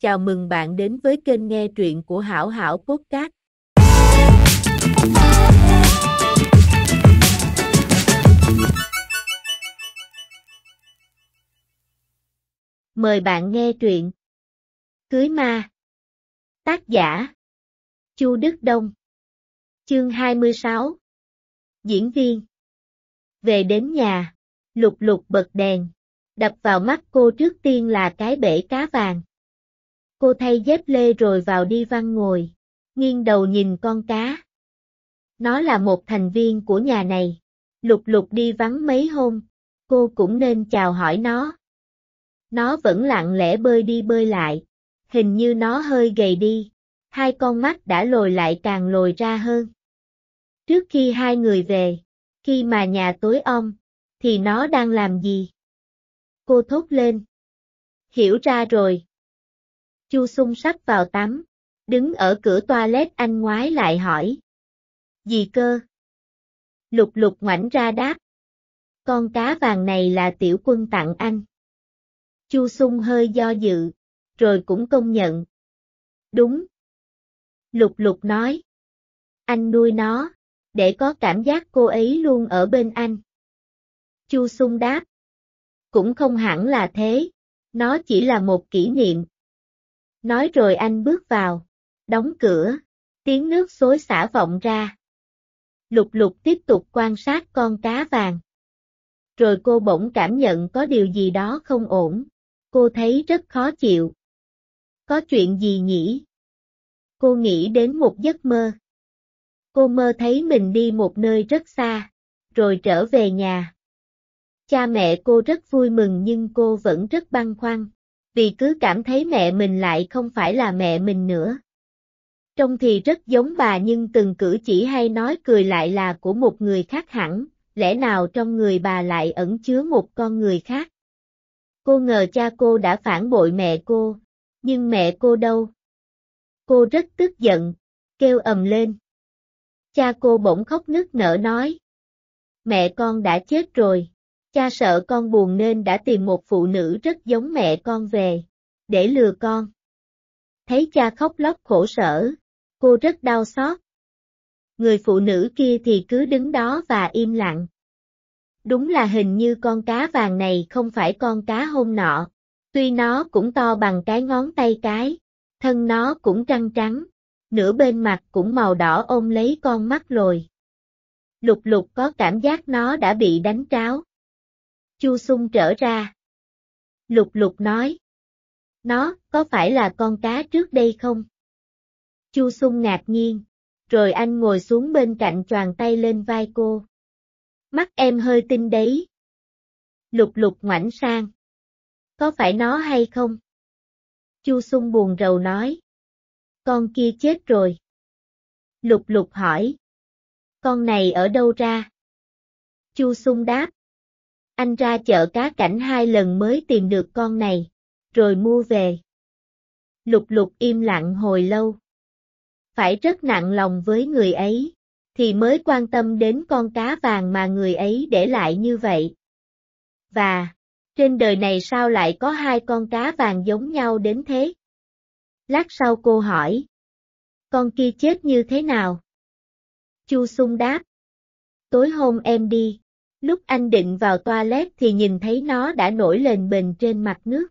Chào mừng bạn đến với kênh nghe truyện của Hảo Hảo Podcast. Mời bạn nghe truyện Cưới ma Tác giả Chu Đức Đông Chương 26 Diễn viên Về đến nhà, lục lục bật đèn, đập vào mắt cô trước tiên là cái bể cá vàng Cô thay dép lê rồi vào đi văn ngồi, nghiêng đầu nhìn con cá. Nó là một thành viên của nhà này. Lục lục đi vắng mấy hôm, cô cũng nên chào hỏi nó. Nó vẫn lặng lẽ bơi đi bơi lại, hình như nó hơi gầy đi, hai con mắt đã lồi lại càng lồi ra hơn. Trước khi hai người về, khi mà nhà tối om, thì nó đang làm gì? Cô thốt lên. Hiểu ra rồi. Chu sung sắc vào tắm. Đứng ở cửa toilet anh ngoái lại hỏi. Gì cơ? Lục lục ngoảnh ra đáp. Con cá vàng này là tiểu quân tặng anh. Chu sung hơi do dự, rồi cũng công nhận. Đúng. Lục lục nói. Anh nuôi nó, để có cảm giác cô ấy luôn ở bên anh. Chu sung đáp. Cũng không hẳn là thế, nó chỉ là một kỷ niệm. Nói rồi anh bước vào. Đóng cửa. Tiếng nước xối xả vọng ra. Lục lục tiếp tục quan sát con cá vàng. Rồi cô bỗng cảm nhận có điều gì đó không ổn. Cô thấy rất khó chịu. Có chuyện gì nhỉ? Cô nghĩ đến một giấc mơ. Cô mơ thấy mình đi một nơi rất xa, rồi trở về nhà. Cha mẹ cô rất vui mừng nhưng cô vẫn rất băn khoăn vì cứ cảm thấy mẹ mình lại không phải là mẹ mình nữa. Trông thì rất giống bà nhưng từng cử chỉ hay nói cười lại là của một người khác hẳn, lẽ nào trong người bà lại ẩn chứa một con người khác? Cô ngờ cha cô đã phản bội mẹ cô, nhưng mẹ cô đâu? Cô rất tức giận, kêu ầm lên. Cha cô bỗng khóc nức nở nói. Mẹ con đã chết rồi. Cha sợ con buồn nên đã tìm một phụ nữ rất giống mẹ con về, để lừa con. Thấy cha khóc lóc khổ sở, cô rất đau xót. Người phụ nữ kia thì cứ đứng đó và im lặng. Đúng là hình như con cá vàng này không phải con cá hôm nọ, tuy nó cũng to bằng cái ngón tay cái, thân nó cũng trăng trắng, nửa bên mặt cũng màu đỏ ôm lấy con mắt lồi. Lục lục có cảm giác nó đã bị đánh tráo. Chu Sung trở ra. Lục lục nói. Nó, có phải là con cá trước đây không? Chu Sung ngạc nhiên, rồi anh ngồi xuống bên cạnh tròn tay lên vai cô. Mắt em hơi tinh đấy. Lục lục ngoảnh sang. Có phải nó hay không? Chu Sung buồn rầu nói. Con kia chết rồi. Lục lục hỏi. Con này ở đâu ra? Chu Sung đáp. Anh ra chợ cá cảnh hai lần mới tìm được con này, rồi mua về. Lục lục im lặng hồi lâu. Phải rất nặng lòng với người ấy, thì mới quan tâm đến con cá vàng mà người ấy để lại như vậy. Và, trên đời này sao lại có hai con cá vàng giống nhau đến thế? Lát sau cô hỏi. Con kia chết như thế nào? Chu Sung đáp. Tối hôm em đi, Lúc anh định vào toilet thì nhìn thấy nó đã nổi lên bền trên mặt nước.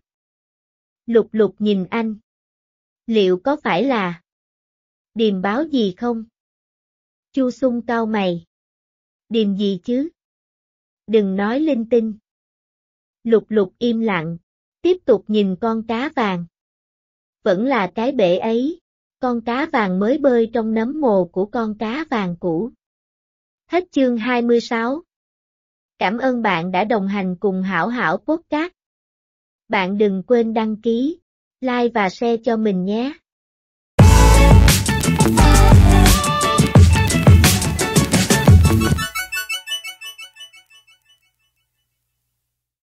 Lục lục nhìn anh. Liệu có phải là điềm báo gì không? Chu sung cao mày. Điềm gì chứ? Đừng nói linh tinh. Lục lục im lặng, tiếp tục nhìn con cá vàng. Vẫn là cái bể ấy, con cá vàng mới bơi trong nấm mồ của con cá vàng cũ. Hết chương 26 Cảm ơn bạn đã đồng hành cùng Hảo Hảo Podcast. Bạn đừng quên đăng ký, like và share cho mình nhé.